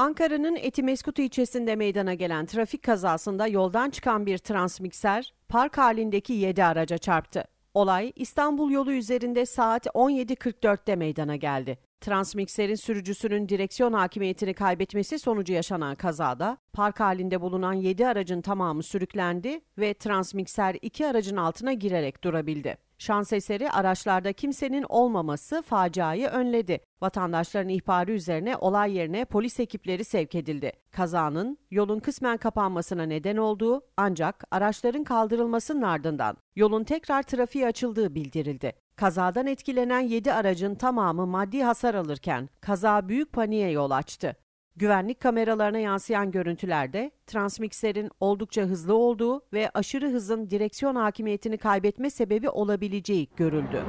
Ankara'nın Etimeskutu ilçesinde meydana gelen trafik kazasında yoldan çıkan bir transmikser park halindeki 7 araca çarptı. Olay İstanbul yolu üzerinde saat 17.44'te meydana geldi. Transmikser'in sürücüsünün direksiyon hakimiyetini kaybetmesi sonucu yaşanan kazada park halinde bulunan 7 aracın tamamı sürüklendi ve transmikser 2 aracın altına girerek durabildi. Şans eseri araçlarda kimsenin olmaması faciayı önledi. Vatandaşların ihbarı üzerine olay yerine polis ekipleri sevk edildi. Kazanın yolun kısmen kapanmasına neden olduğu ancak araçların kaldırılmasının ardından yolun tekrar trafiğe açıldığı bildirildi. Kazadan etkilenen 7 aracın tamamı maddi hasar alırken kaza büyük paniğe yol açtı. Güvenlik kameralarına yansıyan görüntülerde transmikserin oldukça hızlı olduğu ve aşırı hızın direksiyon hakimiyetini kaybetme sebebi olabileceği görüldü.